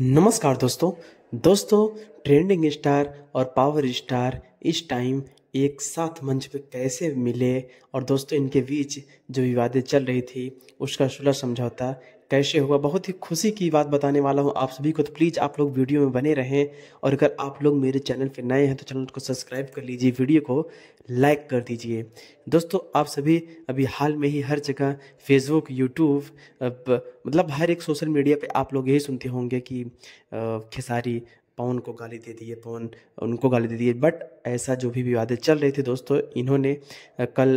नमस्कार दोस्तों दोस्तों ट्रेंडिंग स्टार और पावर स्टार इस टाइम एक साथ मंच पर कैसे मिले और दोस्तों इनके बीच जो विवादें चल रही थी उसका सुलह समझौता कैसे हुआ बहुत ही खुशी की बात बताने वाला हूँ आप सभी को तो प्लीज़ आप लोग वीडियो में बने रहें और अगर आप लोग मेरे चैनल पर नए हैं तो चैनल को सब्सक्राइब कर लीजिए वीडियो को लाइक कर दीजिए दोस्तों आप सभी अभी हाल में ही हर जगह फेसबुक यूट्यूब मतलब हर एक सोशल मीडिया पे आप लोग यही सुनते होंगे कि खेसारी पवन को गाली दे दी है पवन उनको गाली दे दी है बट ऐसा जो भी विवादें चल रहे थे दोस्तों इन्होंने कल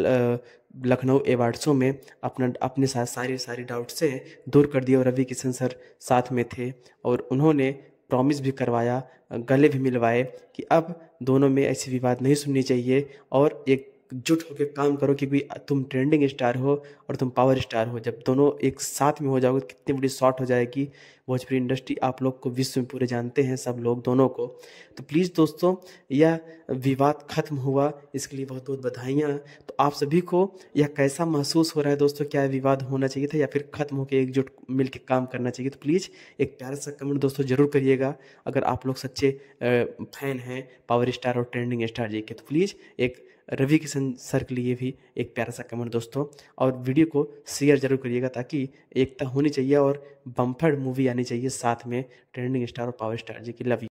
लखनऊ एवार्ड शो में अपना अपने साथ सारे सारे डाउट से दूर कर दिए और रवि किशन सर साथ में थे और उन्होंने प्रॉमिस भी करवाया गले भी मिलवाए कि अब दोनों में ऐसी विवाद नहीं सुननी चाहिए और एक जुट होकर काम करो क्योंकि तुम ट्रेंडिंग स्टार हो और तुम पावर स्टार हो जब दोनों एक साथ में हो जाओगे कितनी बड़ी शॉर्ट हो जाएगी भोजपुरी इंडस्ट्री आप लोग को विश्व में पूरे जानते हैं सब लोग दोनों को तो प्लीज़ दोस्तों यह विवाद ख़त्म हुआ इसके लिए बहुत बहुत बधाइयाँ तो आप सभी को यह कैसा महसूस हो रहा है दोस्तों क्या विवाद होना चाहिए था या फिर ख़त्म होकर एकजुट मिल के काम करना चाहिए तो प्लीज़ एक प्यारा सा कमेंट दोस्तों ज़रूर करिएगा अगर आप लोग सच्चे फ़ैन हैं पावर स्टार और ट्रेंडिंग स्टार जी के तो प्लीज़ एक रवि किशन सर के लिए भी एक प्यारा सा कमेंट दोस्तों और वीडियो को शेयर जरूर करिएगा ताकि एकता होनी चाहिए और बम्फर्ड मूवी आनी चाहिए साथ में ट्रेंडिंग स्टार और पावर स्टार जी की लव